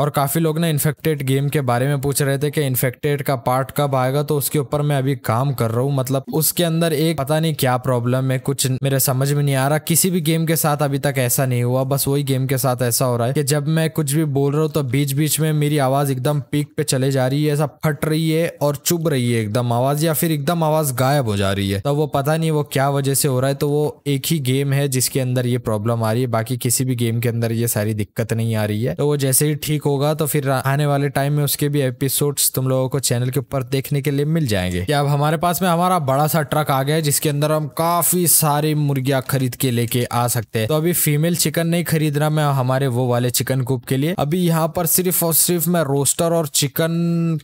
और काफ़ी लोग ना इन्फेक्टेड गेम के बारे में पूछ रहे थे कि इन्फेक्टेड का पार्ट कब आएगा तो उसके ऊपर मैं अभी काम कर रहा हूँ मतलब उसके अंदर एक पता नहीं क्या प्रॉब्लम है कुछ मेरे समझ में नहीं आ रहा किसी भी गेम के साथ अभी तक ऐसा नहीं हुआ बस वही गेम के साथ ऐसा हो रहा है कि जब मैं कुछ भी बोल रहा हूँ तो बीच बीच में मेरी आवाज़ एकदम पीक पे चले जा रही है ऐसा फट रही है और चुभ रही है एकदम आवाज़ या फिर एकदम आवाज़ गायब हो जा रही है तो वो पता नहीं वो क्या वजह से हो रहा है तो वो एक ही गेम है जिसके अंदर ये प्रॉब्लम आ रही है बाकी किसी भी गेम के अंदर ये सारी दिक्कत नहीं आ रही है तो वो जैसे ही ठीक होगा तो फिर आने वाले टाइम में उसके भी एपिसोड तुम लोगों को चैनल के ऊपर देखने के लिए मिल जाएंगे अब हमारे पास में हमारा बड़ा सा ट्रक आ गया है जिसके अंदर हम काफी सारी मुर्गियां खरीद के लेके आ सकते हैं तो अभी फीमेल चिकन नहीं खरीदना मैं हमारे वो वाले चिकन कूप के लिए अभी यहाँ पर सिर्फ और सिर्फ मैं रोस्टर और चिकन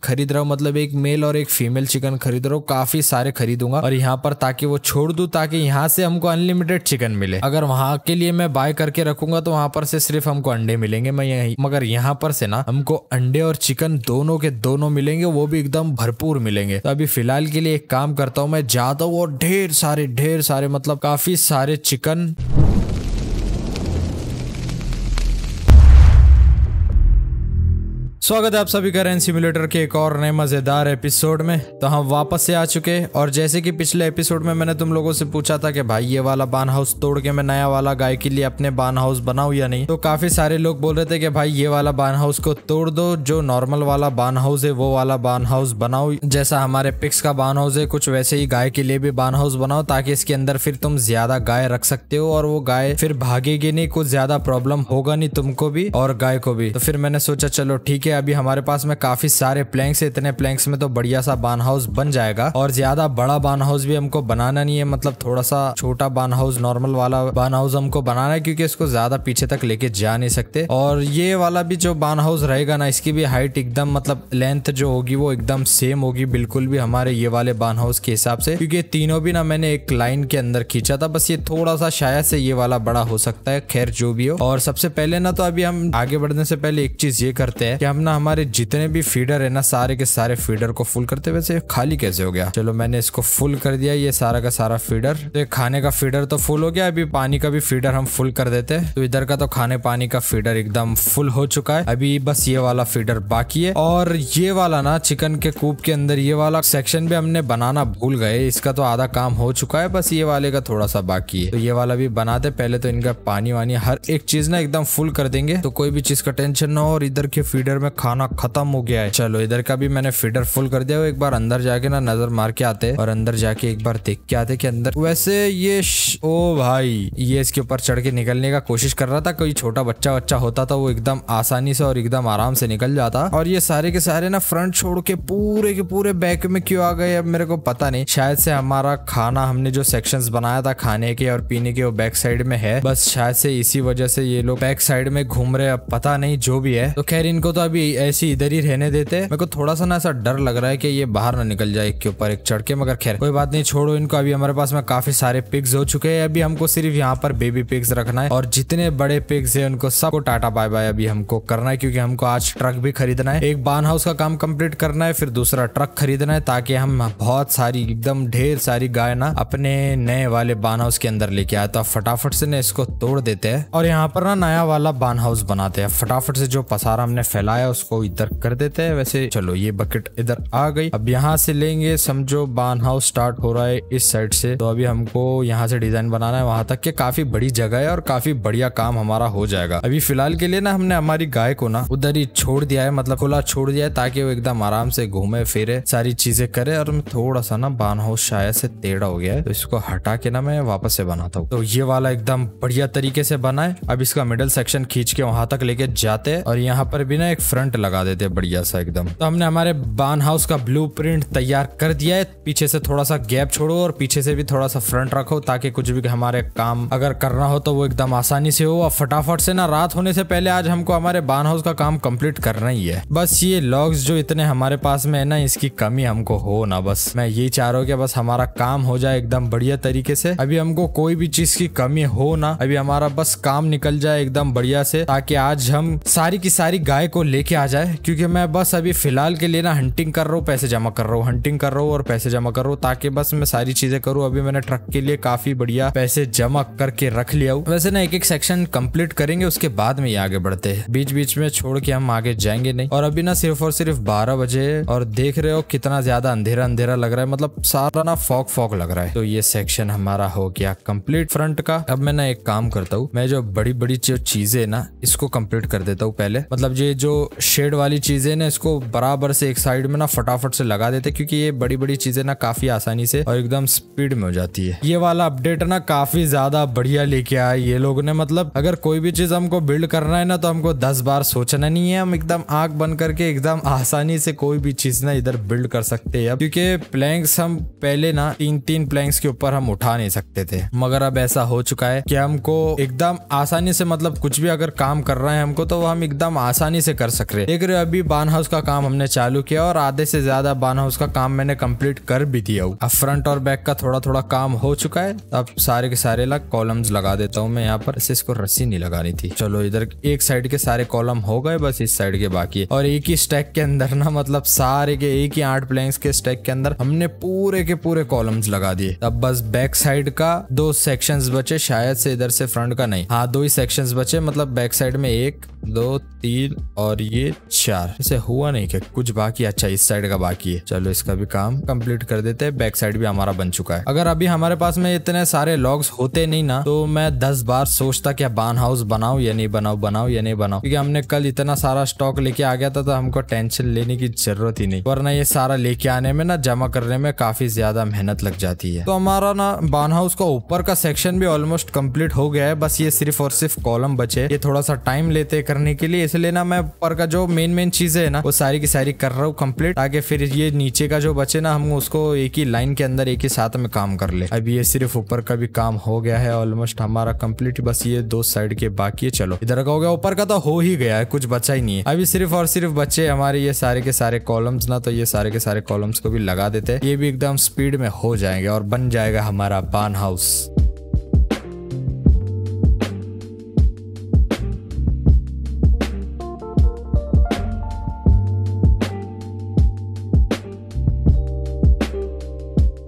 खरीद रहा हूँ मतलब एक मेल और एक फीमेल चिकन खरीद रहा हूँ काफी सारे खरीदूंगा और यहाँ पर ताकि वो छोड़ दू ताकि यहाँ से हमको अनलिमिटेड चिकन मिले अगर वहाँ के लिए मैं बाय करके रखूंगा तो वहां पर से सिर्फ हमको अंडे मिलेंगे मैं यही मगर यहाँ पर से ना हमको अंडे और चिकन दोनों के दोनों मिलेंगे वो भी एकदम भरपूर मिलेंगे तो अभी फिलहाल के लिए एक काम करता हूँ मैं जाता हूँ और ढेर सारे ढेर सारे मतलब काफी सारे चिकन स्वागत है आप सभी का रेन सिम्युलेटर के एक और नए मज़ेदार एपिसोड में तो हम वापस से आ चुके हैं और जैसे कि पिछले एपिसोड में मैंने तुम लोगों से पूछा था कि भाई ये वाला बान हाउस तोड़ के मैं नया वाला गाय के लिए अपने बान हाउस बनाऊ या नहीं तो काफ़ी सारे लोग बोल रहे थे कि भाई ये वाला बान हाउस को तोड़ दो जो नॉर्मल वाला बान हाउस है वो वाला बान हाउस बनाओ जैसा हमारे पिक्स का बान हाउस है कुछ वैसे ही गाय के लिए भी बान हाउस बनाओ ताकि इसके अंदर फिर तुम ज़्यादा गाय रख सकते हो और वो गाय फिर भागेगी नहीं कुछ ज़्यादा प्रॉब्लम होगा नहीं तुमको भी और गाय को भी तो फिर मैंने सोचा चलो ठीक है अभी हमारे पास में काफी सारे प्लैंक्स है इतने प्लैंक्स में तो बढ़िया सा बान हाउस बन जाएगा और ज्यादा बड़ा बान हाउस भी हमको बनाना नहीं है मतलब थोड़ा सा छोटा बान हाउस नॉर्मल वाला बान हाउस हमको बनाना है क्योंकि इसको ज्यादा पीछे तक लेके जा नहीं सकते और ये वाला भी जो बान हाउस रहेगा ना इसकी भी हाइट एकदम मतलब लेंथ जो होगी वो एकदम सेम होगी बिल्कुल भी हमारे ये वाले बान हाउस के हिसाब से क्योंकि तीनों भी ना मैंने एक लाइन के अंदर खींचा था बस ये थोड़ा सा शायद से ये वाला बड़ा हो सकता है खैर जो भी हो और सबसे पहले ना तो अभी हम आगे बढ़ने से पहले एक चीज ये करते हैं कि हम ना हमारे जितने भी फीडर है ना सारे के सारे फीडर को फुल करते वैसे खाली कैसे हो गया चलो मैंने इसको फुल कर दिया ये सारा का सारा फीडर तो खाने का फीडर तो फुल हो गया अभी पानी का भी फीडर हम फुल कर देते तो इधर का तो खाने पानी का फीडर एकदम फुल हो चुका है अभी बस ये वाला फीडर बाकी है और ये वाला ना चिकन के कूप के अंदर ये वाला सेक्शन भी हमने बनाना भूल गए इसका तो आधा काम हो चुका है बस ये वाले का थोड़ा सा बाकी है तो ये वाला भी बनाते पहले तो इनका पानी वानी हर एक चीज ना एकदम फुल कर देंगे तो कोई भी चीज का टेंशन ना हो और इधर के फीडर में खाना खत्म हो गया है चलो इधर का भी मैंने फीडर फुल कर दिया एक बार अंदर जाके ना नजर मार के आते और अंदर जाके एक बार देख के आते कि अंदर वैसे ये ओ भाई ये इसके ऊपर चढ़ के निकलने का कोशिश कर रहा था कोई छोटा बच्चा बच्चा होता था वो एकदम आसानी से और एकदम आराम से निकल जाता और ये सारे के सारे ना फ्रंट छोड़ के पूरे के पूरे बैक में क्यों आ गए अब मेरे को पता नहीं शायद से हमारा खाना हमने जो सेक्शन बनाया था खाने के और पीने के वो बैक साइड में है बस शायद से इसी वजह से ये लोग बैक साइड में घूम रहे अब पता नहीं जो भी है तो खैर इनको तो अभी ऐसी इधर ही रहने देते मेरे को थोड़ा सा ना ऐसा डर लग रहा है कि ये बाहर ना निकल जाए एक के ऊपर एक चढ़ के मगर खैर कोई बात नहीं छोड़ो इनको अभी हमारे पास में काफी सारे पिग्स हो चुके हैं अभी हमको सिर्फ यहाँ पर बेबी पिग्स रखना है और जितने बड़े पिग्स है उनको सबको टाटा बाय बाय अभी हमको करना है क्योंकि हमको आज ट्रक भी खरीदना है एक बान हाउस का काम कम्प्लीट करना है फिर दूसरा ट्रक खरीदना है ताकि हम बहुत सारी एकदम ढेर सारी गाय ना अपने नए वाले बान हाउस के अंदर लेके आए तो फटाफट से ना इसको तोड़ देते हैं और यहाँ पर ना नया वाला बान हाउस बनाते हैं फटाफट से जो पसारा हमने फैलाया उसको इधर कर देते हैं वैसे चलो ये बकेट इधर आ गई अब यहाँ से लेंगे समझो बान हाउस स्टार्ट हो रहा है इस साइड से तो अभी हमको यहाँ से डिजाइन बनाना है वहां तक के काफी बड़ी जगह है और काफी बढ़िया काम हमारा हो जाएगा अभी फिलहाल के लिए ना हमने हमारी गाय को ना उधर ही छोड़ दिया है मतलब खुला छोड़ दिया है ताकि वो एकदम आराम से घूमे फिरे सारी चीजें करे और थोड़ा सा ना बान हाउस शायद से टेढ़ा हो गया है तो इसको हटा के ना मैं वापस से बनाता हूँ तो ये वाला एकदम बढ़िया तरीके से बनाए अब इसका मिडल सेक्शन खींच के वहां तक लेके जाते हैं और यहाँ पर भी ना एक फ्रंट करंट लगा देते बढ़िया सा एकदम तो हमने हमारे बान हाउस का ब्लू तैयार कर दिया है पीछे से थोड़ा सा गैप छोड़ो और पीछे से भी थोड़ा सा फ्रंट रखो ताकि कुछ भी हमारे काम अगर करना हो तो वो एकदम आसानी से हो और फटाफट से ना रात होने से पहले आज हमको हमारे बान हाउस का काम कंप्लीट करना ही है बस ये लॉग्स जो इतने हमारे पास में है ना इसकी कमी हमको हो ना बस मैं यही चाह रहा हूँ कि बस हमारा काम हो जाए एकदम बढ़िया तरीके से अभी हमको कोई भी चीज की कमी हो ना अभी हमारा बस काम निकल जाए एकदम बढ़िया से ताकि आज हम सारी की सारी गाय को ले लेके आ जाए क्योंकि मैं बस अभी फ़िलहाल के लिए ना हंटिंग कर रहा हूँ पैसे जमा कर रहा हूँ हंटिंग कर रहा हूँ और पैसे जमा कर रहा हूँ ताकि बस मैं सारी चीज़ें करूँ अभी मैंने ट्रक के लिए काफ़ी बढ़िया पैसे जमा करके रख लिया हूँ वैसे ना एक एक सेक्शन कम्प्लीट करेंगे उसके बाद में ही आगे बढ़ते है बीच बीच में छोड़ के हम आगे जाएंगे नहीं और अभी ना सिर्फ और सिर्फ बारह बजे और देख रहे हो कितना ज़्यादा अंधेरा अंधेरा लग रहा है मतलब सारा ना फॉक फॉक लग रहा है तो ये सेक्शन हमारा हो गया कम्प्लीट फ्रंट का अब मैं ना एक काम करता हूँ मैं जो बड़ी बड़ी जो चीज़ें ना इसको कम्प्लीट कर देता हूँ पहले मतलब ये जो शेड वाली चीज़ें ना इसको बराबर से एक साइड में ना फटाफट से लगा देते क्योंकि ये बड़ी बड़ी चीज़ें ना काफ़ी आसानी से और एकदम स्पीड में हो जाती है ये वाला अपडेट ना काफ़ी ज़्यादा बढ़िया लेके आए ये लोग ने मतलब अगर कोई भी चीज़ हमको बिल्ड करना है ना तो हमको दस बार सोचना नहीं है हम एकदम आग बंद करके एकदम आसानी से कोई भी चीज़ ना इधर बिल्ड कर सकते है अब क्योंकि प्लैंक्स हम पहले ना तीन तीन प्लैंक्स के ऊपर हम उठा नहीं सकते थे मगर अब ऐसा हो चुका है कि हमको एकदम आसानी से मतलब कुछ भी अगर काम कर रहे हैं हमको तो हम एकदम आसानी से कर सकते सक रहे देख रहे हो अभी बान हाउस का काम हमने चालू किया और आधे से ज्यादा बान हाउस का काम मैंने कंप्लीट कर भी दिया हूँ अब फ्रंट और बैक का थोड़ा थोड़ा काम हो चुका है अब सारे के सारे लग कॉलम्स लगा देता हूँ मैं यहाँ पर इसको रस्सी नहीं लगानी थी चलो इधर एक साइड के सारे कॉलम हो गए बस इस साइड के बाकी और एक ही स्टैक के अंदर ना मतलब सारे के एक ही आठ प्लैंक्स के स्टैक के अंदर हमने पूरे के पूरे कॉलम्स लगा दिए अब बस बैक साइड का दो सेक्शंस बचे शायद से इधर से फ्रंट का नहीं हाँ दो ही सेक्शंस बचे मतलब बैक साइड में एक दो तीन और ये चार इसे हुआ नहीं क्या कुछ बाकी अच्छा इस साइड का बाकी है चलो इसका भी काम कंप्लीट कर देते हैं बैक साइड भी हमारा बन चुका है अगर अभी हमारे पास में इतने सारे लॉग्स होते नहीं ना तो मैं दस बार सोचता क्या बान हाउस बनाऊ या नहीं बनाऊ बनाऊ या नहीं बनाऊ क्योंकि हमने कल इतना सारा स्टॉक लेके आ गया था तो हमको टेंशन लेने की जरूरत ही नहीं वरना ये सारा लेके आने में ना जमा करने में काफी ज्यादा मेहनत लग जाती है तो हमारा ना बान हाउस का ऊपर का सेक्शन भी ऑलमोस्ट कम्प्लीट हो गया है बस ये सिर्फ और सिर्फ कॉलम बचे ये थोड़ा सा टाइम लेते करने के लिए इसलिए ना मैं ऊपर का का जो मेन मेन चीज है ना वो सारी की सारी कर रहा हूँ कम्प्लीट आगे फिर ये नीचे का जो बचे ना हम उसको एक ही लाइन के अंदर एक ही साथ में काम कर ले अभी ये सिर्फ ऊपर का भी काम हो गया है ऑलमोस्ट हमारा कम्प्लीट बस ये दो साइड के बाकी है चलो इधर का हो गया ऊपर का तो हो ही गया है कुछ बचा ही नहीं है अभी सिर्फ और सिर्फ बच्चे हमारे ये सारे के सारे कॉलम्स ना तो ये सारे के सारे कॉलम्स को भी लगा देते ये भी एकदम स्पीड में हो जाएंगे और बन जाएगा हमारा पान हाउस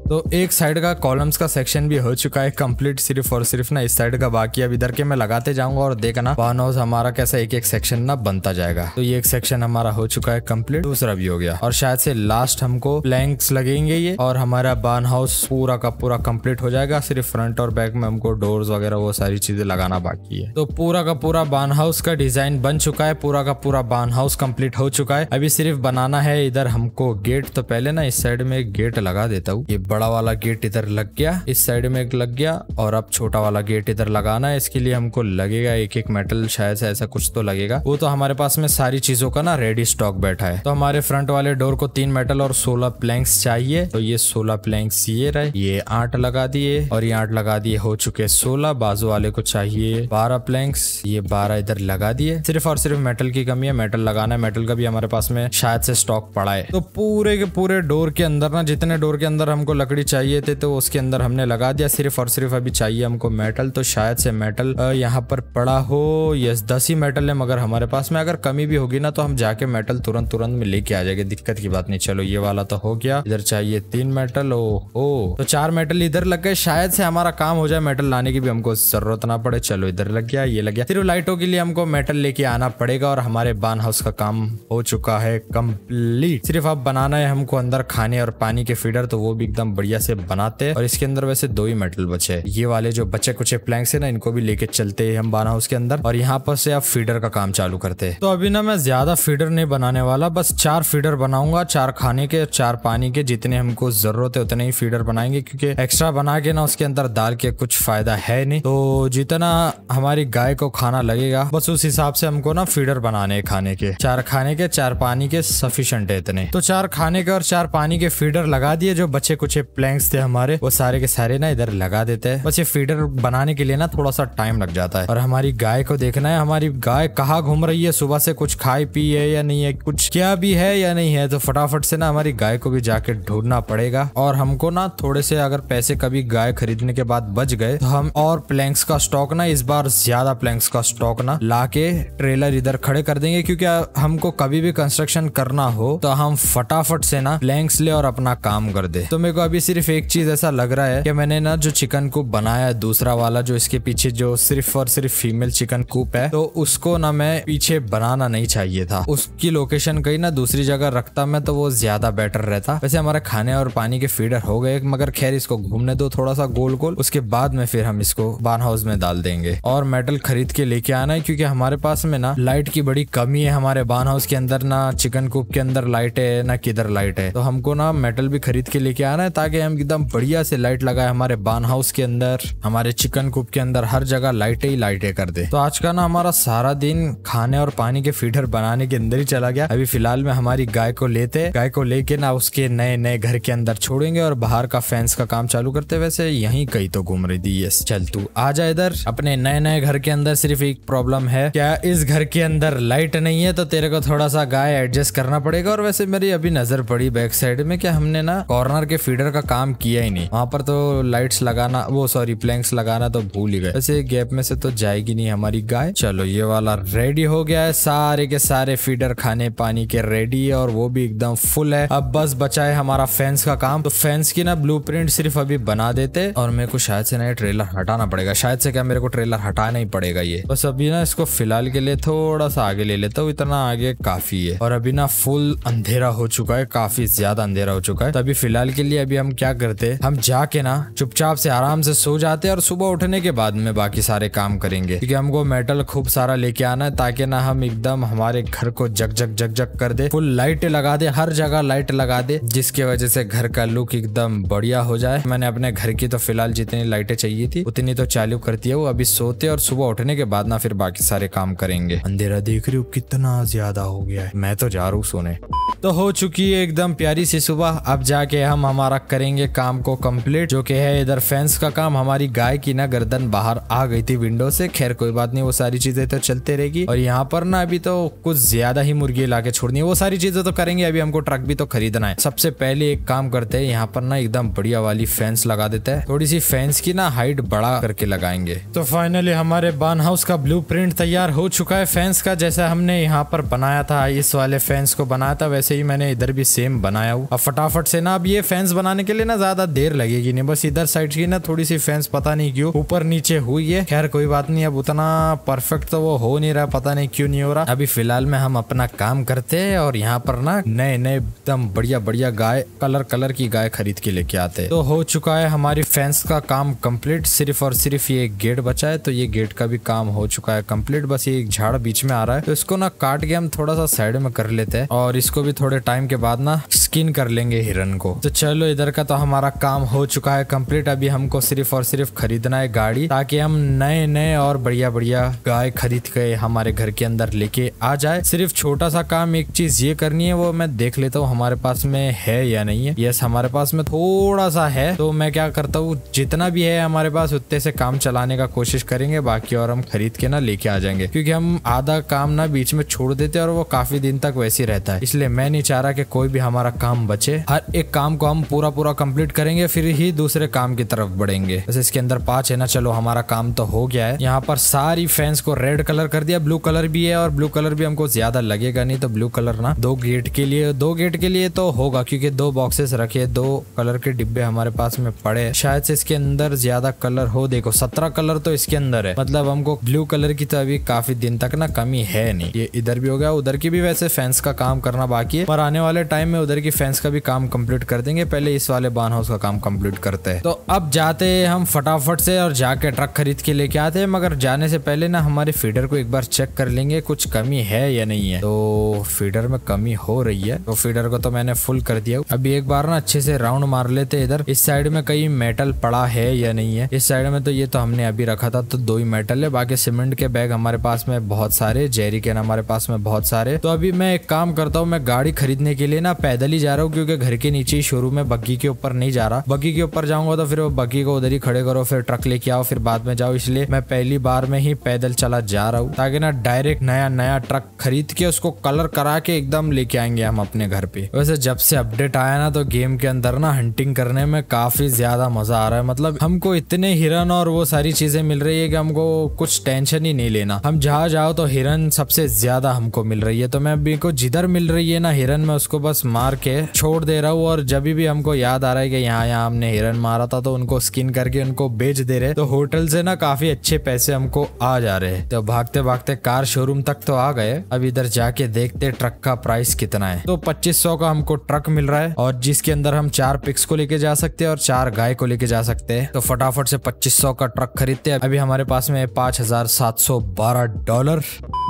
तो एक साइड का कॉलम्स का सेक्शन भी हो चुका है कंप्लीट सिर्फ और सिर्फ ना इस साइड का बाकी अब इधर के मैं लगाते जाऊंगा और देखना वन हाउस हमारा कैसा एक एक सेक्शन ना बनता जाएगा तो ये एक सेक्शन हमारा हो चुका है कंप्लीट दूसरा भी हो गया और शायद से लास्ट हमको प्लैंक्स लगेंगे ये और हमारा बान हाउस पूरा का पूरा कम्प्लीट हो जाएगा सिर्फ फ्रंट और बैक में हमको डोर्स वगैरह वो सारी चीजें लगाना बाकी है तो पूरा का पूरा बान हाउस का डिजाइन बन चुका है पूरा का पूरा बान हाउस कम्प्लीट हो चुका है अभी सिर्फ बनाना है इधर हमको गेट तो पहले ना इस साइड में गेट लगा देता हूँ ये बड़ा वाला गेट इधर लग गया इस साइड में एक लग गया और अब छोटा वाला गेट इधर लगाना है इसके लिए हमको लगेगा एक एक मेटल शायद ऐसा कुछ तो लगेगा वो तो हमारे पास में सारी चीजों का ना रेडी स्टॉक बैठा है तो हमारे फ्रंट वाले डोर को तीन मेटल और सोलह प्लैंक्स चाहिए तो ये सोलह प्लैंक्स ये रहे ये आठ लगा दिए और ये आठ लगा दिए हो चुके सोलह बाजू वाले को चाहिए बारह प्लैंक्स ये बारह इधर लगा दिए सिर्फ और सिर्फ मेटल की कमी है मेटल लगाना है मेटल का भी हमारे पास में शायद से स्टॉक पड़ा है तो पूरे के पूरे डोर के अंदर ना जितने डोर के अंदर हमको लग लकड़ी चाहिए थे तो उसके अंदर हमने लगा दिया सिर्फ और सिर्फ अभी चाहिए हमको मेटल तो शायद से मेटल यहाँ पर पड़ा हो यस दस ही मेटल है मगर हमारे पास में अगर कमी भी होगी ना तो हम जाके मेटल तुरंत तुरंत में लेके आ जाएंगे दिक्कत की बात नहीं चलो ये वाला तो हो गया इधर चाहिए तीन मेटल ओ ओ तो चार मेटल इधर लग गए शायद से हमारा काम हो जाए मेटल लाने की भी हमको जरूरत ना पड़े चलो इधर लग गया ये लग गया सिर्फ लाइटों के लिए हमको मेटल लेके आना पड़ेगा और हमारे बान हाउस का काम हो चुका है कम्प्लीट सिर्फ अब बनाना है हमको अंदर खाने और पानी के फीडर तो वो भी एकदम बढ़िया से बनाते और इसके अंदर वैसे दो ही मेटल बचे ये वाले जो बचे कुचे प्लैंक्स है ना इनको भी लेके चलते हम बाना हाउस के अंदर और यहाँ पर से आप फीडर का काम चालू करते तो अभी ना मैं ज्यादा फीडर नहीं बनाने वाला बस चार फीडर बनाऊंगा चार खाने के चार पानी के जितने हमको जरूरत है उतने ही फीडर बनाएंगे क्योंकि एक्स्ट्रा बना के ना उसके अंदर दाल के कुछ फायदा है नहीं तो जितना हमारी गाय को खाना लगेगा बस उस हिसाब से हमको ना फीडर बनाने खाने के चार खाने के चार पानी के सफिशियंट है इतने तो चार खाने के और चार पानी के फीडर लगा दिए जो बचे कुछ प्लैंक्स थे हमारे वो सारे के सारे ना इधर लगा देते हैं बस ये फीडर बनाने के लिए ना थोड़ा सा टाइम लग जाता है और हमारी गाय को देखना है हमारी गाय कहाँ घूम रही है सुबह से कुछ खाई पी है या नहीं है कुछ क्या भी है या नहीं है तो फटाफट से ना हमारी गाय को भी जाके ढूंढना पड़ेगा और हमको ना थोड़े से अगर पैसे कभी गाय खरीदने के बाद बच गए तो हम और प्लैंक्स का स्टॉक ना इस बार ज्यादा प्लैंक्स का स्टॉक ना ला के ट्रेलर इधर खड़े कर देंगे क्योंकि हमको कभी भी कंस्ट्रक्शन करना हो तो हम फटाफट से ना प्लैंक्स ले और अपना काम कर दे तो मेरे को अभी अभी सिर्फ एक चीज ऐसा लग रहा है कि मैंने ना जो चिकन कूप बनाया है दूसरा वाला जो इसके पीछे जो सिर्फ और सिर्फ फीमेल चिकन कूप है तो उसको ना मैं पीछे बनाना नहीं चाहिए था उसकी लोकेशन कहीं ना दूसरी जगह रखता मैं तो वो ज्यादा बेटर रहता वैसे हमारे खाने और पानी के फीडर हो गए मगर खैर इसको घूमने दो थोड़ा सा गोल गोल उसके बाद में फिर हम इसको बार हाउस में डाल देंगे और मेटल खरीद के लेके आना है क्योंकि हमारे पास में ना लाइट की बड़ी कमी है हमारे बान हाउस के अंदर ना चिकन कूप के अंदर लाइट है ना किधर लाइट है तो हमको ना मेटल भी खरीद के लेके आना है आ गए हम एकदम बढ़िया से लाइट लगाए हमारे बान हाउस के अंदर हमारे चिकन कुप के अंदर हर जगह लाइटें ही लाइटें कर दे तो आज का ना हमारा सारा दिन खाने और पानी के फीडर बनाने के अंदर ही चला गया अभी फिलहाल में हमारी गाय को लेते गाय को लेके ना उसके नए नए घर के अंदर छोड़ेंगे और बाहर का फैंस का काम चालू करते वैसे यही कहीं तो घूम रही थी यस चल तू आ जा इधर अपने नए नए घर के अंदर सिर्फ एक प्रॉब्लम है क्या इस घर के अंदर लाइट नहीं है तो तेरे को थोड़ा सा गाय एडजस्ट करना पड़ेगा और वैसे मेरी अभी नजर पड़ी बैक साइड में क्या हमने ना कॉर्नर के फीडर का काम किया ही नहीं वहाँ पर तो लाइट्स लगाना वो सॉरी प्लैंक्स लगाना तो भूल ही गए ऐसे गैप में से तो जाएगी नहीं हमारी गाय चलो ये वाला रेडी हो गया है सारे के सारे फीडर खाने पानी के रेडी है और वो भी एकदम फुल है अब बस बचा है हमारा फैंस का काम तो फैंस की ना ब्लू सिर्फ अभी बना देते और मेरे को शायद से ना ट्रेलर हटाना पड़ेगा शायद से क्या मेरे को ट्रेलर हटाना ही पड़ेगा ये बस अभी ना इसको फिलहाल के लिए थोड़ा सा आगे ले लेता हूँ इतना आगे काफी है और अभी ना फुल अंधेरा हो चुका है काफी ज्यादा अंधेरा हो चुका है तो अभी फिलहाल के लिए अभी हम हम क्या करते हम जाके ना चुपचाप से आराम से सो जाते और सुबह उठने के बाद में बाकी सारे काम करेंगे क्योंकि हमको मेटल खूब सारा लेके आना है ताकि ना हम एकदम हमारे घर को जग जग जग जग कर दे फुल लाइट लगा दे हर जगह लाइट लगा दे जिसके वजह से घर का लुक एकदम बढ़िया हो जाए मैंने अपने घर की तो फिलहाल जितनी लाइटें चाहिए थी उतनी तो चालू करती है वो अभी सोते और सुबह उठने के बाद ना फिर बाकी सारे काम करेंगे अंधेरा देख रही हूँ कितना ज्यादा हो गया है मैं तो जा रहा हूँ सोने तो हो चुकी है एकदम प्यारी सी सुबह अब जाके हम हमारा करेंगे काम को कंप्लीट जो कि है इधर फैंस का काम हमारी गाय की ना गर्दन बाहर आ गई थी विंडो से खैर कोई बात नहीं वो सारी चीजें तो चलते रहेगी और यहाँ पर ना अभी तो कुछ ज्यादा ही मुर्गी ला छोड़नी है वो सारी चीजें तो करेंगे अभी हमको ट्रक भी तो खरीदना है सबसे पहले एक काम करते हैं यहाँ पर ना एकदम बढ़िया वाली फैंस लगा देते हैं थोड़ी सी फैंस की ना हाइट बड़ा करके लगाएंगे तो फाइनली हमारे बान हाउस का ब्लू तैयार हो चुका है फैंस का जैसा हमने यहाँ पर बनाया था इस वाले फैंस को बनाया था वैसे ही मैंने इधर भी सेम बनाया हूँ अब फटाफट से ना अब ये फैंस बनाने आने के लिए ना ज्यादा देर लगेगी नहीं बस इधर साइड की ना थोड़ी सी फैंस पता नहीं क्यों ऊपर नीचे हुई है खैर कोई बात नहीं अब उतना परफेक्ट तो वो हो नहीं रहा पता नहीं क्यों नहीं हो रहा अभी फिलहाल में हम अपना काम करते हैं और यहाँ पर ना नए नए एकदम बढ़िया बढ़िया गाय कलर कलर की गाय खरीद के लेके आते तो हो चुका है हमारी फैंस का काम कम्प्लीट सिर्फ और सिर्फ ये गेट बचा है तो ये गेट का भी काम हो चुका है कम्प्लीट बस ये झाड़ बीच में आ रहा है तो इसको ना काट के हम थोड़ा सा साइड में कर लेते हैं और इसको भी थोड़े टाइम के बाद ना स्किन कर लेंगे हिरन को तो चलो इधर इधर का तो हमारा काम हो चुका है कंप्लीट अभी हमको सिर्फ और सिर्फ खरीदना है गाड़ी ताकि हम नए नए और बढ़िया बढ़िया गाय खरीद के हमारे घर के अंदर लेके आ जाए सिर्फ छोटा सा काम एक चीज ये करनी है वो मैं देख लेता हूँ हमारे पास में है या नहीं है यस हमारे पास में थोड़ा सा है तो मैं क्या करता हूँ जितना भी है हमारे पास उतने से काम चलाने का कोशिश करेंगे बाकी और हम खरीद के ना लेके आ जाएंगे क्योंकि हम आधा काम ना बीच में छोड़ देते और वो काफी दिन तक वैसे रहता है इसलिए मैं नहीं चाह रहा कि कोई भी हमारा काम बचे हर एक काम को हम पूरा पूरा कंप्लीट करेंगे फिर ही दूसरे काम की तरफ बढ़ेंगे बस इसके अंदर पांच है ना चलो हमारा काम तो हो गया है यहाँ पर सारी फैंस को रेड कलर कर दिया ब्लू कलर भी है और ब्लू कलर भी हमको ज्यादा लगेगा नहीं तो ब्लू कलर ना दो गेट के लिए दो गेट के लिए तो होगा क्योंकि दो बॉक्सेस रखे दो कलर के डिब्बे हमारे पास में पड़े शायद से इसके अंदर ज्यादा कलर हो देखो सत्रह कलर तो इसके अंदर है मतलब हमको ब्लू कलर की तो अभी काफी दिन तक ना कमी है नहीं ये इधर भी हो गया उधर की भी वैसे फैंस का काम करना बाकी है पर आने वाले टाइम में उधर की फैंस का भी काम कंप्लीट कर देंगे पहले इस इस वाले बान हाउस का काम कंप्लीट करते हैं तो अब जाते हम फटाफट से और जाके ट्रक खरीद के लेके आते हैं मगर जाने से पहले ना हमारे फीडर को एक बार चेक कर लेंगे कुछ कमी है या नहीं है तो फीडर में कमी हो रही है तो फीडर को तो मैंने फुल कर दिया अभी एक बार ना अच्छे से राउंड मार लेते इधर इस साइड में कहीं मेटल पड़ा है या नहीं है इस साइड में तो ये तो हमने अभी रखा था तो दो ही मेटल है बाकी सीमेंट के बैग हमारे पास में बहुत सारे जेरी कैन हमारे पास में बहुत सारे तो अभी मैं एक काम करता हूँ मैं गाड़ी खरीदने के लिए ना पैदल ही जा रहा हूँ क्योंकि घर के नीचे ही शोरूम में बग्गी बग्गी के ऊपर नहीं जा रहा बगी के ऊपर जाऊंगा तो फिर वो बग्गी को उधर ही खड़े करो फिर ट्रक लेके आओ फिर बाद में जाओ इसलिए मैं पहली बार में ही पैदल चला जा रहा हूँ ताकि ना डायरेक्ट नया नया ट्रक खरीद के उसको कलर करा के एकदम लेके आएंगे हम अपने घर पे वैसे जब से अपडेट आया ना तो गेम के अंदर ना हंटिंग करने में काफी ज्यादा मजा आ रहा है मतलब हमको इतने हिरन और वो सारी चीजें मिल रही है कि हमको कुछ टेंशन ही नहीं लेना हम जहाँ जाओ तो हिरन सबसे ज्यादा हमको मिल रही है तो मैं मेरे को जिधर मिल रही है ना हिरन में उसको बस मार के छोड़ दे रहा हूँ और जब भी हमको याद आ रहा है कि यहाँ यहाँ हमने हिरन मारा था तो उनको स्किन करके उनको बेच दे रहे तो होटल से ना काफी अच्छे पैसे हमको आ जा रहे तो भागते भागते कार शोरूम तक तो आ गए अब इधर जाके देखते ट्रक का प्राइस कितना है तो पच्चीस का हमको ट्रक मिल रहा है और जिसके अंदर हम चार पिक्स को लेके जा सकते हैं और चार गाय को लेके जा सकते हैं तो फटाफट से पच्चीस का ट्रक खरीदते हैं अभी हमारे पास में बारह डॉलर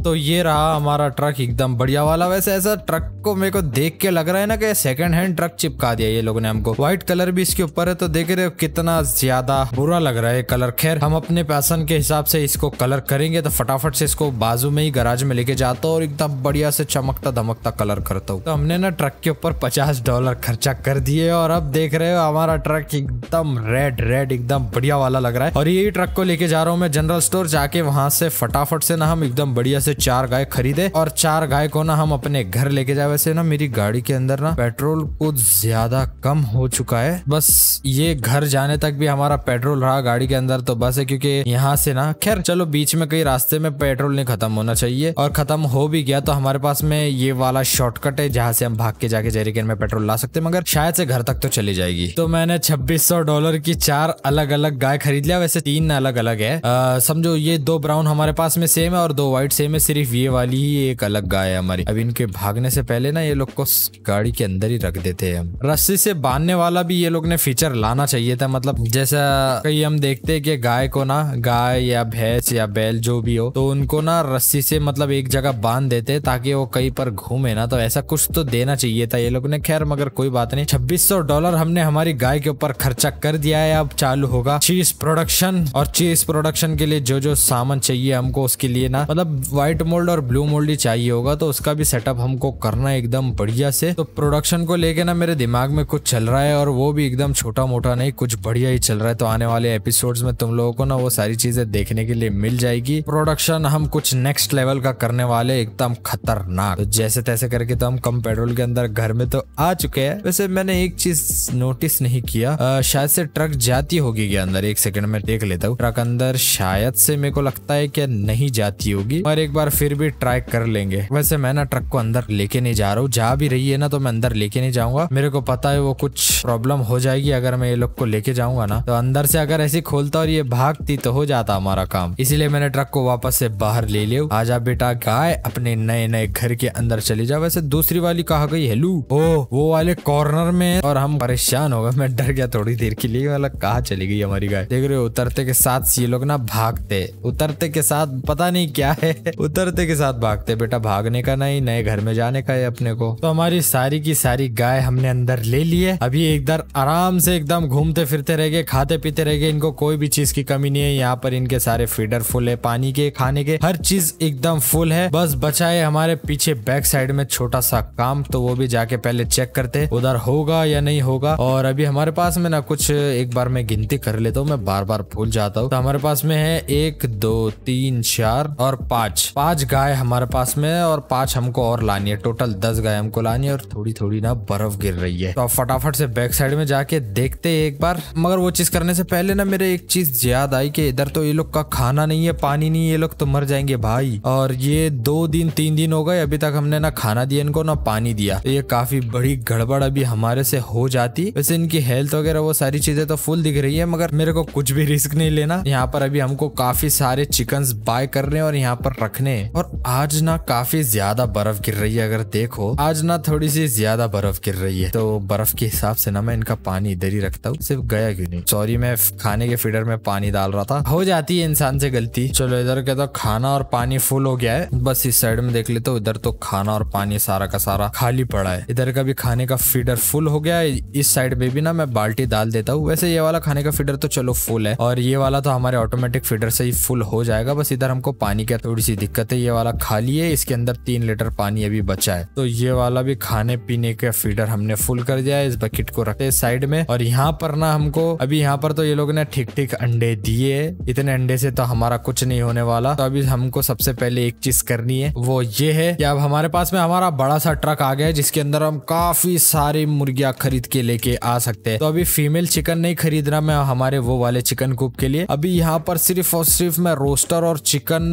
तो ये रहा हमारा ट्रक एकदम बढ़िया वाला वैसे ऐसा ट्रक को मेरे को देख के लग रहा है ना कि सेकंड हैंड ट्रक चिपका दिया ये लोगों ने हम को व्हाइट कलर भी इसके ऊपर है तो देख रहे हो कितना ज्यादा बुरा लग रहा है कलर खैर हम अपने पैसन के हिसाब से इसको कलर करेंगे तो फटाफट से इसको बाजू में ही गराज में लेके जाता हूँ और एकदम बढ़िया से चमकता धमकता कलर करता हूँ तो हमने ना ट्रक के ऊपर पचास डॉलर खर्चा कर दिए और अब देख रहे हो हमारा ट्रक एकदम रेड रेड एकदम बढ़िया वाला लग रहा है और यही ट्रक को लेके जा रहा हूँ मैं जनरल स्टोर जाके वहां से फटाफट से ना हम एकदम बढ़िया से चार गाय खरीदे और चार गाय को ना हम अपने घर लेके जाए वैसे ना मेरी गाड़ी के अंदर ना पेट्रोल कुछ ज्यादा कम हो चुका है बस ये घर जाने तक भी हमारा पेट्रोल रहा गाड़ी के अंदर तो बस है क्योंकि यहाँ से ना खैर चलो बीच में कई रास्ते में पेट्रोल नहीं खत्म होना चाहिए और खत्म हो भी गया तो हमारे पास में ये वाला शॉर्टकट है जहाँ से हम भाग के जाके जेरिकेन में पेट्रोल ला सकते मगर शायद से घर तक तो चली जाएगी तो मैंने छब्बीस डॉलर की चार अलग अलग गाय खरीद लिया वैसे तीन अलग अलग है समझो ये दो ब्राउन हमारे पास में सेम है और दो व्हाइट सेम है सिर्फ ये वाली ही एक अलग गाय है हमारी अब इनके भागने से पहले ना ये लोग को गाड़ी के अंदर ही रख देते हैं हम रस्सी से बांध मानने वाला भी ये लोग ने फीचर लाना चाहिए था मतलब जैसा कई हम देखते हैं कि गाय को ना गाय या भैंस या बैल जो भी हो तो उनको ना रस्सी से मतलब एक जगह बांध देते ताकि वो कहीं पर घूमे ना तो ऐसा कुछ तो देना चाहिए था ये लोग ने खैर मगर कोई बात नहीं छब्बीस डॉलर हमने हमारी गाय के ऊपर खर्चा कर दिया है अब चालू होगा चीज प्रोडक्शन और चीज प्रोडक्शन के लिए जो जो सामान चाहिए हमको उसके लिए ना मतलब व्हाइट मोल्ड और ब्लू मोल्ड ही चाहिए होगा तो उसका भी सेटअप हमको करना एकदम बढ़िया से तो प्रोडक्शन को लेके ना मेरे दिमाग में कुछ चल चल रहा है और वो भी एकदम छोटा मोटा नहीं कुछ बढ़िया ही चल रहा है तो आने वाले एपिसोड्स में तुम लोगों को ना वो सारी चीजें देखने के लिए मिल जाएगी प्रोडक्शन हम कुछ नेक्स्ट लेवल का करने वाले एकदम खतरनाक तो जैसे तैसे करके तो हम कम पेट्रोल के अंदर घर में तो आ चुके हैं वैसे मैंने एक चीज नोटिस नहीं किया आ, शायद से ट्रक जाती होगी के अंदर एक सेकंड में देख लेता हूँ ट्रक अंदर शायद से मेरे को लगता है की नहीं जाती होगी और एक बार फिर भी ट्राई कर लेंगे वैसे मैं ना ट्रक को अंदर लेके नहीं जा रहा हूँ जा भी रही है ना तो मैं अंदर लेके नहीं जाऊंगा मेरे को पता है वो कुछ कुछ प्रॉब्लम हो जाएगी अगर मैं ये लोग को लेके जाऊंगा ना तो अंदर से अगर ऐसी खोलता और ये भागती तो हो जाता हमारा काम इसीलिए मैंने ट्रक को वापस से बाहर ले लियो आजा बेटा गाय अपने नए नए घर के अंदर चली जाओ वैसे दूसरी वाली कहा गई हेलू ओ वो वाले कॉर्नर में और हम परेशान हो गए मैं डर गया थोड़ी देर के लिए वाला कहा चली गई हमारी गाय देख रहे हो उतरते के साथ ये लोग ना भागते उतरते के साथ पता नहीं क्या है उतरते के साथ भागते बेटा भागने का नहीं नए घर में जाने का है अपने को तो हमारी सारी की सारी गाय हमने अंदर ले लिए अभी इधर आराम से एकदम घूमते फिरते रह गए खाते पीते रह गए इनको कोई भी चीज की कमी नहीं है यहाँ पर इनके सारे फीडर फुल है पानी के खाने के हर चीज एकदम फुल है बस बचा है हमारे पीछे बैक साइड में छोटा सा काम तो वो भी जाके पहले चेक करते उधर होगा या नहीं होगा और अभी हमारे पास में ना कुछ एक बार मैं गिनती कर लेता हूँ मैं बार बार भूल जाता हूँ तो हमारे पास में है एक दो तीन चार और पांच पांच गाय हमारे पास में और पांच हमको और लानी है टोटल दस गाय हमको लानी है और थोड़ी थोड़ी ना बर्फ गिर रही है तो फटाफट फटाफट से बैक साइड में जाके देखते एक बार मगर वो चीज करने से पहले ना मेरे एक चीज याद आई कि इधर तो ये लोग का खाना नहीं है पानी नहीं ये लोग तो मर जाएंगे भाई और ये दो दिन तीन दिन हो गए अभी तक हमने ना खाना दिया इनको ना पानी दिया तो ये काफी बड़ी गड़बड़ अभी हमारे से हो जाती वैसे इनकी हेल्थ वगैरह वो सारी चीजें तो फुल दिख रही है मगर मेरे को कुछ भी रिस्क नहीं लेना यहाँ पर अभी हमको काफी सारे चिकन बाय करने और यहाँ पर रखने और आज ना काफी ज्यादा बर्फ गिर रही है अगर देखो आज ना थोड़ी सी ज्यादा बर्फ गिर रही है तो बर्फ के हिसाब हिसाब से ना मैं इनका पानी इधर ही रखता हूँ सिर्फ गया क्यों नहीं सॉरी मैं खाने के फीडर में पानी डाल रहा था हो जाती है इंसान से गलती चलो इधर के तो खाना और पानी फुल हो गया है बस इस साइड में देख लेते हो इधर तो खाना और पानी सारा का सारा खाली पड़ा है इधर का भी खाने का फीडर फुल हो गया है इस साइड में भी ना मैं बाल्टी डाल देता हूँ वैसे ये वाला खाने का फीडर तो चलो फुल है और ये वाला तो हमारे ऑटोमेटिक फीडर से ही फुल हो जाएगा बस इधर हमको पानी का थोड़ी सी दिक्कत है ये वाला खाली है इसके अंदर तीन लीटर पानी अभी बचा है तो ये वाला भी खाने पीने का फीडर हमने फुल कर दिया है इस किट को रखते साइड में और यहाँ पर ना हमको अभी यहाँ पर तो ये लोग ने ठीक ठीक अंडे दिए इतने अंडे से तो हमारा कुछ नहीं होने वाला तो अभी हमको सबसे पहले एक चीज करनी है वो ये है कि अब हमारे पास में हमारा बड़ा सा ट्रक आ गया है जिसके अंदर हम काफी सारी मुर्गियां खरीद के लेके आ सकते हैं तो अभी फीमेल चिकन नहीं खरीदना मैं हमारे वो वाले चिकन कूप के लिए अभी यहाँ पर सिर्फ और सिर्फ मैं रोस्टर और चिकन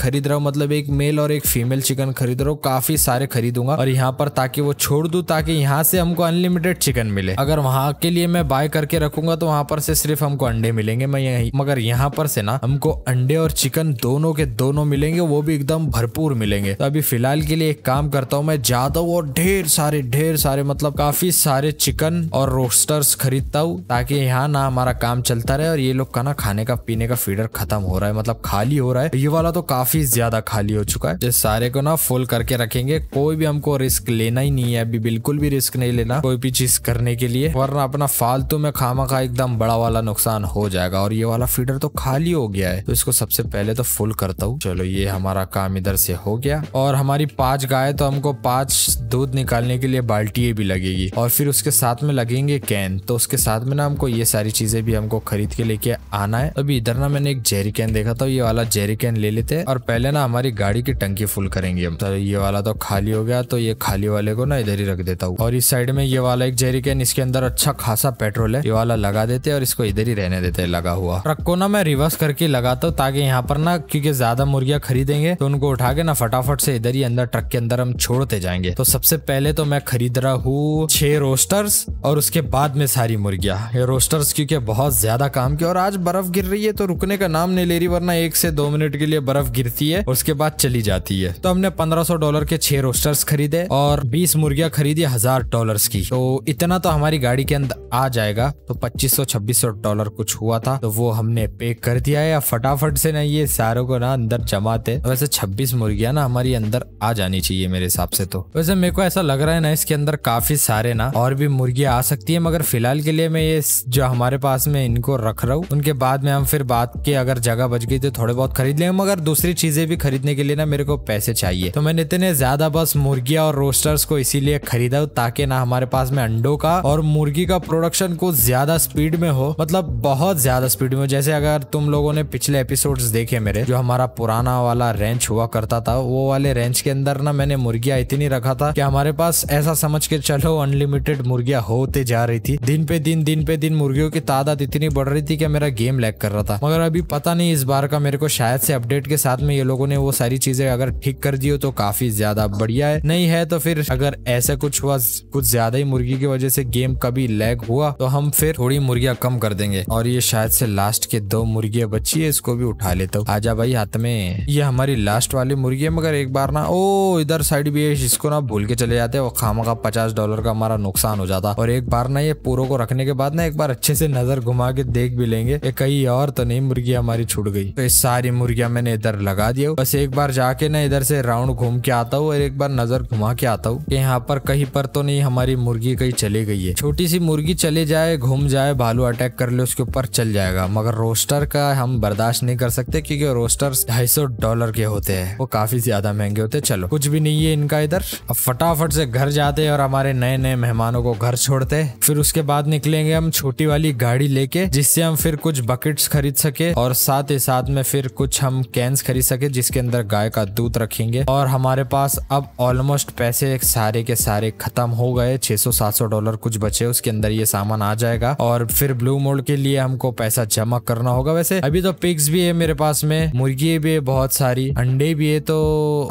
खरीद रहा हूँ मतलब एक मेल और एक फीमेल चिकन खरीद रहा हूँ काफी सारे खरीदूंगा और यहाँ पर ताकि वो छोड़ दू ताकि यहाँ से हमको अनलिमिटेड चिकन चिकन मिले अगर वहाँ के लिए मैं बाय करके रखूंगा तो वहाँ पर से सिर्फ हमको अंडे मिलेंगे मैं यही मगर यहाँ पर से ना हमको अंडे और चिकन दोनों के दोनों मिलेंगे वो भी एकदम भरपूर मिलेंगे तो अभी फिलहाल के लिए एक काम करता हूँ मैं जाता हूँ और ढेर सारे ढेर सारे मतलब काफी सारे चिकन और रोस्टर्स खरीदता हूँ ताकि यहाँ ना हमारा काम चलता रहे और ये लोग का ना खाने का पीने का फीडर खत्म हो रहा है मतलब खाली हो रहा है ये वाला तो काफी ज्यादा खाली हो चुका है सारे को ना फुल करके रखेंगे कोई भी हमको रिस्क लेना ही नहीं है अभी बिल्कुल भी रिस्क नहीं लेना कोई भी चीज करने के लिए वरना अपना फालतू में खामा खा एकदम बड़ा वाला नुकसान हो जाएगा और ये वाला फीडर तो खाली हो गया है तो इसको सबसे पहले तो फुल करता हूँ चलो ये हमारा काम इधर से हो गया और हमारी पांच गाय तो हमको पांच दूध निकालने के लिए बाल्टी भी लगेगी और फिर उसके साथ में लगेंगे कैन तो उसके साथ में ना हमको ये सारी चीजें भी हमको खरीद के लेके आना है अभी इधर ना मैंने एक जेरी कैन देखा था ये वाला जेरी कैन ले लेते हैं और पहले ना हमारी गाड़ी की टंकी फुल करेंगे हम तो ये वाला तो खाली हो गया तो ये खाली वाले को ना इधर ही रख देता हूँ और इस साइड में ये वाला एक जेरी कैन इसके अंदर अच्छा खासा पेट्रोल है ये वाला लगा देते और इसको इधर ही रहने देते लगा हुआ ट्रक को ना मैं रिवर्स करके लगाता हूँ ताकि यहाँ पर ना क्योंकि ज्यादा मुर्गियाँ खरीदेंगे तो उनको उठा के ना फटाफट से इधर ही अंदर ट्रक के अंदर हम छोड़ते जाएंगे तो सबसे पहले तो मैं खरीद रहा हूँ छह रोस्टर्स और उसके बाद में सारी मुर्गिया ये रोस्टर्स क्योंकि बहुत ज्यादा काम की और आज बर्फ गिर रही है तो रुकने का नाम नहीं ले रही वरना एक से दो मिनट के लिए बर्फ गिरती है उसके बाद चली जाती है तो हमने पंद्रह डॉलर के छह रोस्टर्स खरीदे और बीस मुर्गिया खरीदी हजार डॉलर की तो इतना इतना तो हमारी गाड़ी के अंदर आ जाएगा तो 2500-2600 डॉलर कुछ हुआ था तो वो हमने पे कर दिया है फटाफट से ना ये सारों को ना अंदर जमाते वैसे 26 मुर्गियां ना हमारी अंदर आ जानी चाहिए मेरे हिसाब से तो वैसे मेरे को ऐसा लग रहा है ना इसके अंदर काफी सारे ना और भी मुर्गियां आ सकती है मगर फिलहाल के लिए मैं ये जो हमारे पास में इनको रख रहा हूँ उनके बाद में हम फिर बात के अगर जगह बच गई तो थोड़े बहुत खरीद लेंगे मगर दूसरी चीजें भी खरीदने के लिए ना मेरे को पैसे चाहिए तो मैंने इतने ज्यादा बस मुर्गिया और रोस्टर्स को इसीलिए खरीदा ताकि ना हमारे पास में अंडो अंडों का और मुर्गी का प्रोडक्शन को ज्यादा स्पीड में हो मतलब बहुत ज्यादा स्पीड में जैसे अगर तुम लोगों ने पिछले एपिसोड देखे मेरे जो हमारा पुराना वाला रेंच हुआ करता था वो वाले रेंच के अंदर ना मैंने मुर्गिया इतनी रखा था कि हमारे पास ऐसा समझ के चलो अनलिमिटेड मुर्गिया होते जा रही थी दिन पे दिन दिन पे दिन मुर्गियों की तादाद इतनी बढ़ रही थी कि मेरा गेम लैग कर रहा था मगर अभी पता नहीं इस बार का मेरे को शायद से अपडेट के साथ में ये लोगों ने वो सारी चीजें अगर ठीक कर दी हो तो काफी ज्यादा बढ़िया है नहीं है तो फिर अगर ऐसा कुछ हुआ कुछ ज्यादा ही मुर्गी की वजह वजह से गेम कभी लैग हुआ तो हम फिर थोड़ी मुर्गिया कम कर देंगे और ये शायद से लास्ट के दो मुर्गियाँ बची है इसको भी उठा लेता तो। हूँ आजा भाई हाथ में ये हमारी लास्ट वाली मुर्गी है मगर एक बार ना ओ इधर साइड भी है इसको ना भूल के चले जाते और खामा का पचास डॉलर का हमारा नुकसान हो जाता और एक बार ना ये पूरे को रखने के बाद ना एक बार अच्छे से नजर घुमा के देख भी लेंगे कहीं और तो नहीं मुर्गी हमारी छूट गई तो सारी मुर्गियां मैंने इधर लगा दिया बस एक बार जाके ना इधर से राउंड घूम के आता हूँ और एक बार नजर घुमा के आता हूँ यहाँ पर कहीं पर तो नहीं हमारी मुर्गी कहीं चली चली गई है छोटी सी मुर्गी चले जाए घूम जाए भालू अटैक कर ले उसके ऊपर चल जाएगा मगर रोस्टर का हम बर्दाश्त नहीं कर सकते क्योंकि रोस्टर ढाई डॉलर के होते हैं वो काफी ज्यादा महंगे होते हैं चलो कुछ भी नहीं है इनका इधर अब फटाफट से घर जाते हैं और हमारे नए नए मेहमानों को घर छोड़ते फिर उसके बाद निकलेंगे हम छोटी वाली गाड़ी लेके जिससे हम फिर कुछ बकेट्स खरीद सके और साथ ही साथ में फिर कुछ हम कैंस खरीद सके जिसके अंदर गाय का दूध रखेंगे और हमारे पास अब ऑलमोस्ट पैसे सारे के सारे खत्म हो गए 600 सौ डॉलर डॉलर कुछ बचे उसके अंदर ये सामान आ जाएगा और फिर ब्लू मोल्ड के लिए हमको पैसा जमा करना होगा वैसे अभी तो पिग्स भी है मेरे पास में मुर्गी भी है बहुत सारी अंडे भी है तो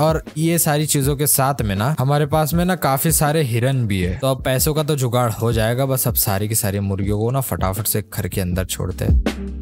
और ये सारी चीजों के साथ में ना हमारे पास में ना काफी सारे हिरन भी है तो अब पैसों का तो जुगाड़ हो जाएगा बस अब सारी की सारी मुर्गियों को ना फटाफट से घर के अंदर छोड़ते हैं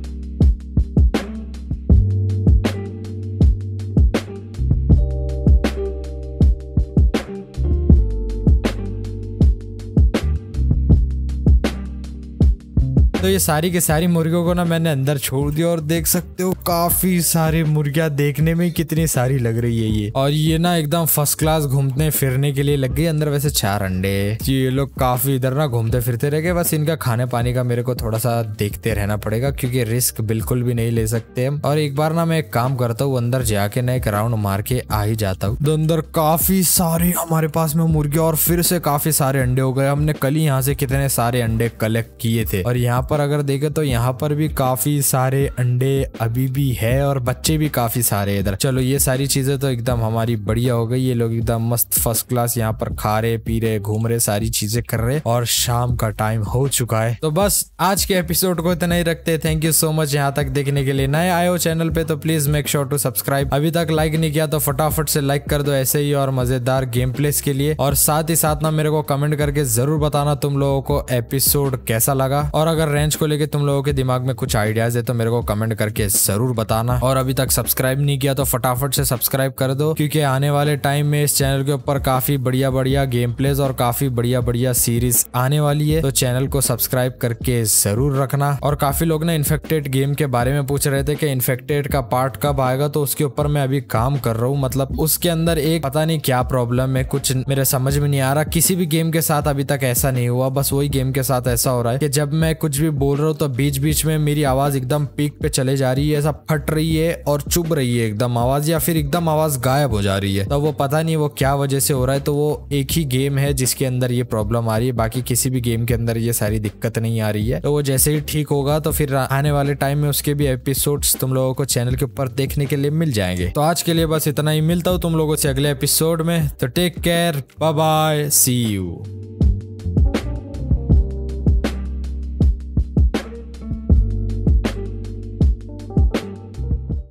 तो ये सारी की सारी मुर्गियों को ना मैंने अंदर छोड़ दिया और देख सकते हो काफी सारे मुर्गिया देखने में कितनी सारी लग रही है ये और ये ना एकदम फर्स्ट क्लास घूमने फिरने के लिए लग गई अंदर वैसे चार अंडे ये लोग काफी इधर ना घूमते फिरते रह गए बस इनका खाने पानी का मेरे को थोड़ा सा देखते रहना पड़ेगा क्योंकि रिस्क बिल्कुल भी नहीं ले सकते हम और एक बार ना मैं एक काम करता हूँ अंदर जाके ना एक राउंड मार के आ ही जाता हूँ तो अंदर काफी सारे हमारे पास में मुर्गे और फिर से काफी सारे अंडे हो गए हमने कल ही यहाँ से कितने सारे अंडे कलेक्ट किए थे और यहाँ पर अगर देखे तो यहाँ पर भी काफी सारे अंडे अभी भी है और बच्चे भी काफ़ी सारे इधर चलो ये सारी चीज़ें तो एकदम हमारी बढ़िया हो गई ये लोग एकदम मस्त फर्स्ट क्लास यहाँ पर खा रहे पी रहे घूम रहे सारी चीज़ें कर रहे और शाम का टाइम हो चुका है तो बस आज के एपिसोड को इतना ही रखते थैंक यू सो मच यहाँ तक देखने के लिए नए आयो हो चैनल पे तो please make sure to subscribe अभी तक लाइक नहीं किया तो फटाफट से लाइक कर दो ऐसे ही और मज़ेदार गेम प्लेस के लिए और साथ ही साथ ना मेरे को कमेंट करके ज़रूर बताना तुम लोगों को एपिसोड कैसा लगा और अगर रेंज को लेके तुम लोगों के दिमाग में कुछ आइडियाज़ है तो मेरे को कमेंट करके ज़रूर जरूर बताना और अभी तक सब्सक्राइब नहीं किया तो फटाफट से सब्सक्राइब कर दो क्योंकि आने वाले टाइम में इस चैनल के ऊपर काफी बढ़िया बढ़िया गेम प्लेज और काफी बढ़िया बढ़िया सीरीज आने वाली है तो चैनल को सब्सक्राइब करके जरूर रखना और काफी लोग ना इन्फेक्टेड गेम के बारे में पूछ रहे थे कि इन्फेक्टेड का पार्ट कब आएगा तो उसके ऊपर मैं अभी काम कर रहा हूँ मतलब उसके अंदर एक पता नहीं क्या प्रॉब्लम है कुछ मेरे समझ में नहीं आ रहा किसी भी गेम के साथ अभी तक ऐसा नहीं हुआ बस वही गेम के साथ ऐसा हो रहा है कि जब मैं कुछ भी बोल रहा हूँ तो बीच बीच में मेरी आवाज एकदम पीक पे चले जा रही है ऐसा फट रही है और चुभ रही है एकदम आवाज या फिर एकदम आवाज गायब हो जा रही है तो वो पता नहीं वो क्या वजह से हो रहा है तो वो एक ही गेम है जिसके अंदर ये प्रॉब्लम आ रही है बाकी किसी भी गेम के अंदर ये सारी दिक्कत नहीं आ रही है तो वो जैसे ही ठीक होगा तो फिर आने वाले टाइम में उसके भी एपिसोड तुम लोगों को चैनल के ऊपर देखने के लिए मिल जाएंगे तो आज के लिए बस इतना ही मिलता हूँ तुम लोगों से अगले एपिसोड में तो take care bye see you